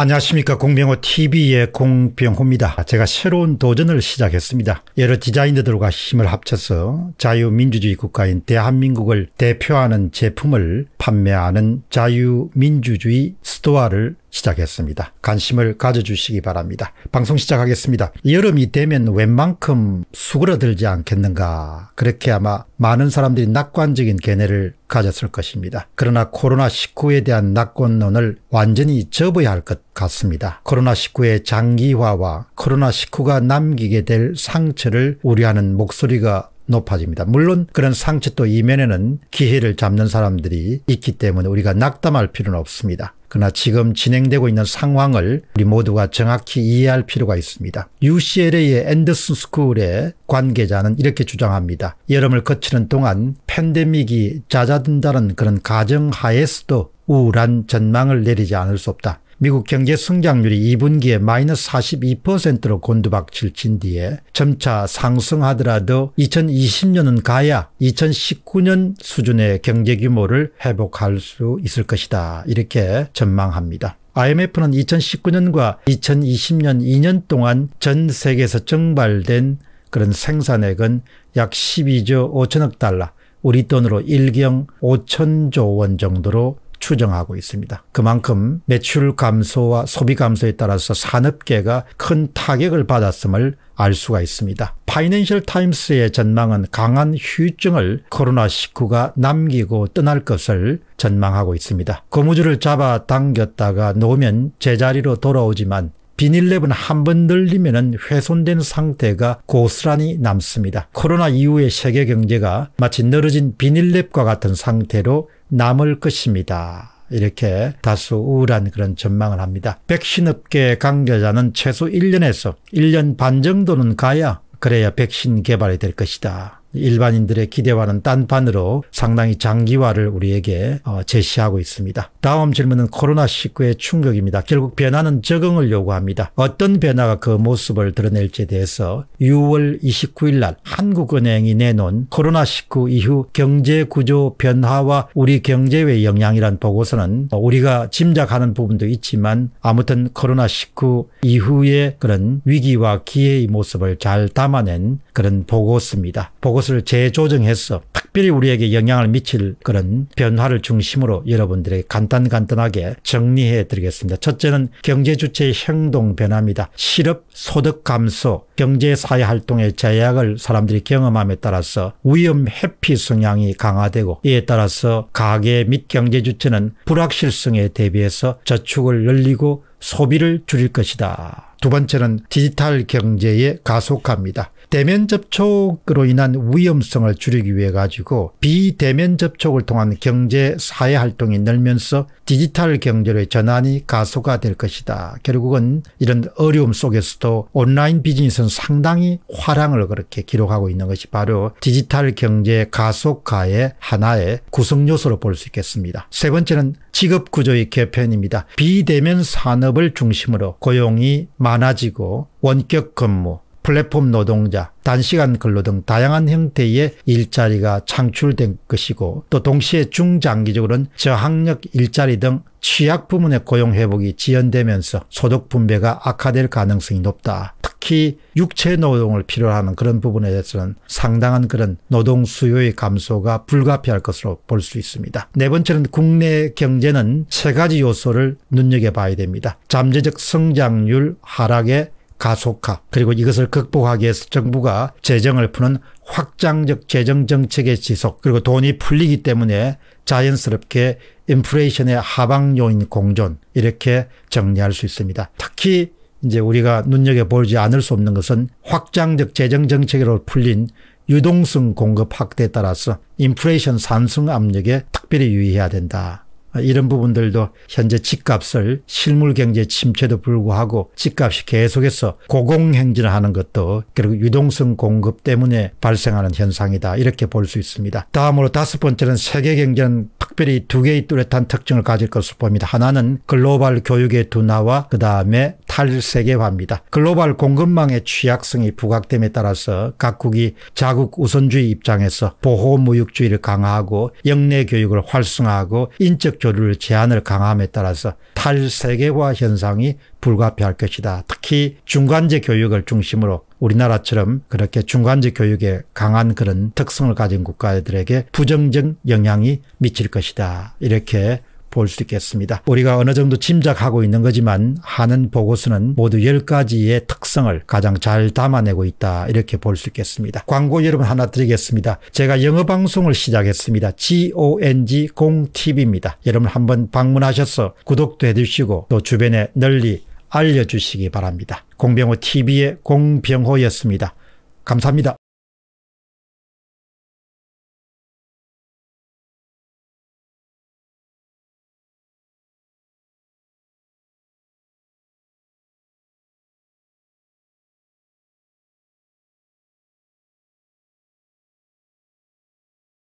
안녕하십니까 공병호 TV의 공병호입니다. 제가 새로운 도전을 시작했습니다. 여러 디자이너들과 힘을 합쳐서 자유민주주의 국가인 대한민국을 대표하는 제품을 판매하는 자유민주주의 스토어를 시작했습니다. 관심을 가져주시기 바랍니다. 방송 시작하겠습니다. 여름이 되면 웬만큼 수그러들지 않겠는가 그렇게 아마 많은 사람들이 낙관적인 견해를 가졌을 것입니다. 그러나 코로나19에 대한 낙관론을 완전히 접어야 할 것 같습니다. 코로나19의 장기화와 코로나19가 남기게 될 상처를 우려하는 목소리가 높아집니다. 물론 그런 상체 또 이면에는 기회를 잡는 사람들이 있기 때문에 우리가 낙담할 필요는 없습니다. 그러나 지금 진행되고 있는 상황을 우리 모두가 정확히 이해할 필요가 있습니다. UCLA의 앤더슨 스쿨의 관계자는 이렇게 주장합니다. 여름을 거치는 동안 팬데믹이 잦아든다는 그런 가정하에서도 우울한 전망을 내리지 않을 수 없다. 미국 경제 성장률이 2분기에 마이너스 42%로 곤두박질 친 뒤에 점차 상승하더라도 2020년은 가야 2019년 수준의 경제 규모를 회복할 수 있을 것이다. 이렇게 전망합니다. IMF는 2019년과 2020년 2년 동안 전 세계에서 증발된 그런 생산액은 약 12조 5천억 달러, 우리 돈으로 1경 5천조 원 정도로 추정하고 있습니다. 그만큼 매출 감소와 소비 감소에 따라서 산업계가 큰 타격을 받았음을 알 수가 있습니다. 파이낸셜 타임스의 전망은 강한 휴증을 코로나19가 남기고 떠날 것을 전망하고 있습니다. 고무줄을 잡아 당겼다가 놓으면 제자리로 돌아오지만 비닐랩은 한 번 늘리면 훼손된 상태가 고스란히 남습니다. 코로나 이후의 세계 경제가 마치 늘어진 비닐랩과 같은 상태로 남을 것입니다. 이렇게 다소 우울한 그런 전망을 합니다. 백신업계 관계자는 최소 1년에서 1년 반 정도는 가야 그래야 백신 개발이 될 것이다. 일반인들의 기대와는 딴판으로 상당히 장기화를 우리에게 어, 제시하고 있습니다. 다음 질문은 코로나19의 충격입니다. 결국 변화는 적응을 요구합니다. 어떤 변화가 그 모습을 드러낼지에 대해서 6월 29일 날 한국은행이 내놓은 코로나19 이후 경제구조 변화와 우리 경제의 영향이란 보고서는 우리가 짐작하는 부분도 있지만 아무튼 코로나19 이후의 그런 위기와 기회의 모습을 잘 담아낸 그런 보고서입니다. 보고 그것을 재조정해서 특별히 우리에게 영향을 미칠 그런 변화를 중심으로 여러분들에게 간단간단하게 정리해 드리겠습니다. 첫째는 경제 주체의 행동 변화입니다. 실업, 소득 감소, 경제 사회 활동의 제약을 사람들이 경험함에 따라서 위험 회피 성향이 강화되고 이에 따라서 가계 및 경제 주체는 불확실성에 대비해서 저축을 늘리고 소비를 줄일 것이다. 두 번째는 디지털 경제의 가속화입니다. 대면 접촉으로 인한 위험성을 줄이기 위해 가지고 비대면 접촉을 통한 경제 사회 활동이 늘면서 디지털 경제로의 전환이 가소가 될 것이다. 결국은 이런 어려움 속에서도 온라인 비즈니스는 상당히 화랑을 그렇게 기록하고 있는 것이 바로 디지털 경제 가속화의 하나의 구성요소로 볼 수 있겠습니다. 세 번째는 직업 구조의 개편입니다. 비대면 산업을 중심으로 고용이 많아지고 원격 근무, 플랫폼 노동자, 단시간 근로 등 다양한 형태의 일자리가 창출된 것이고 또 동시에 중장기적으로는 저학력 일자리 등 취약 부문의 고용 회복이 지연되면서 소득 분배가 악화될 가능성이 높다. 특히 육체 노동을 필요로 하는 그런 부분에 대해서는 상당한 그런 노동 수요의 감소가 불가피할 것으로 볼 수 있습니다. 네 번째는 국내 경제는 세 가지 요소를 눈여겨봐야 됩니다. 잠재적 성장률 하락의 가속화 그리고 이것을 극복하기 위해서 정부가 재정을 푸는 확장적 재정 정책의 지속 그리고 돈이 풀리기 때문에 자연스럽게 인플레이션의 하방 요인 공존 이렇게 정리할 수 있습니다. 특히 이제 우리가 눈여겨보지 않을 수 없는 것은 확장적 재정 정책으로 풀린 유동성 공급 확대에 따라서 인플레이션 산승 압력에 특별히 유의해야 된다. 아, 이런 부분들도 현재 집값을 실물 경제 침체도 불구하고 집값이 계속해서 고공행진하는 것도 결국 유동성 공급 때문에 발생하는 현상이다 이렇게 볼 수 있습니다. 다음으로 다섯 번째는 세계 경제는 특별히 두 개의 뚜렷한 특징을 가질 것으로 봅니다. 하나는 글로벌 교육의 둔화와 그 다음에 탈세계화입니다. 글로벌 공급망의 취약성이 부각됨에 따라서 각국이 자국 우선주의 입장에서 보호무역주의를 강화하고 영내 교육을 활성화하고 인적 교류를 제한을 강화함에 따라서 탈세계화 현상이 불가피할 것이다. 특히 중간제 교육을 중심으로 우리나라처럼 그렇게 중간제 교육에 강한 그런 특성을 가진 국가들에게 부정적 영향이 미칠 것이다. 이렇게 볼수 있겠습니다. 우리가 어느 정도 짐작하고 있는 거지만 하는 보고서는 모두 10가지의 특성을 가장 잘 담아내고 있다 이렇게 볼 수 있겠습니다. 광고 여러분 하나 드리겠습니다. 제가 영어 방송을 시작했습니다. GONG 공TV입니다. 여러분 한번 방문하셔서 구독도 해주시고 또 주변에 널리 알려주시기 바랍니다. 공병호 TV의 공병호였습니다. 감사합니다.